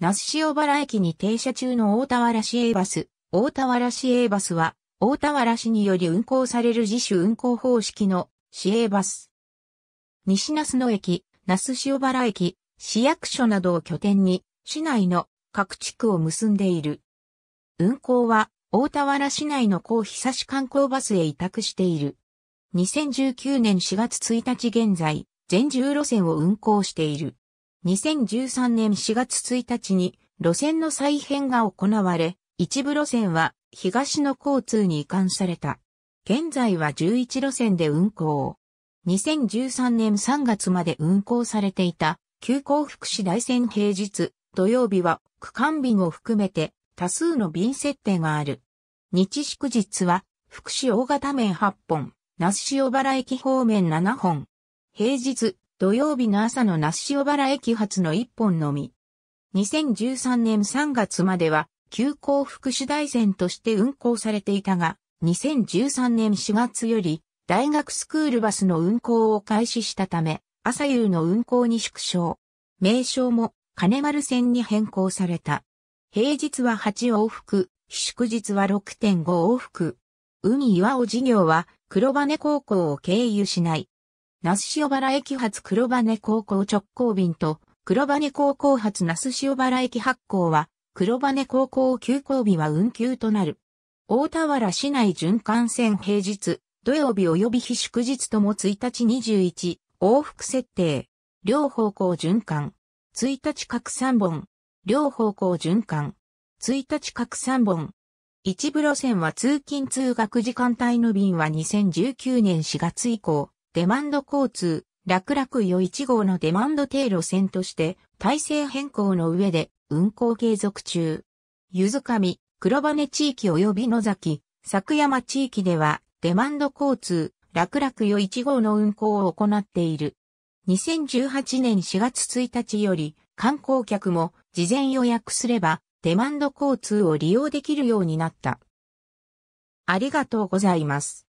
那須塩原駅に停車中の大田原市営バス。大田原市営バスは、大田原市により運行される自主運行方式の市営バス。西那須野駅、那須塩原駅、市役所などを拠点に、市内の各地区を結んでいる。運行は、大田原市内の高久市観光バスへ委託している。2019年4月1日現在、全10路線を運行している。2013年4月1日に路線の再編が行われ、一部路線は東の交通に移管された。現在は11路線で運行。2013年3月まで運行されていた急行福祉大線平日土曜日は区間便を含めて多数の便設定がある。日祝日は福祉大型面8本、那須塩原駅方面7本。平日、土曜日の朝の那須塩原駅発の1本のみ。2013年3月までは、急行福祉大線として運行されていたが、2013年4月より、大学スクールバスの運行を開始したため、朝夕の運行に縮小。名称も金丸線に変更された。平日は8往復、祝日は6.5往復。海岩尾事業は黒羽高校を経由しない那須塩原駅発黒羽高校直行便と、黒羽高校発那須塩原駅発行は、黒羽高校休校日は運休となる。大田原市内循環線平日、土曜日及び非祝日とも1日21、往復設定。両方向循環。1日各3本。両方向循環。1日各3本。一部路線は通勤通学時間帯の便は2019年4月以降、デマンド交通、楽楽よ1号のデマンド低路線として、体制変更の上で運行継続中。ゆずかみ、黒羽地域及び野崎、久山地域では、デマンド交通、楽楽よ1号の運行を行っている。2018年4月1日より、観光客も事前予約すれば、デマンド交通を利用できるようになった。ありがとうございます。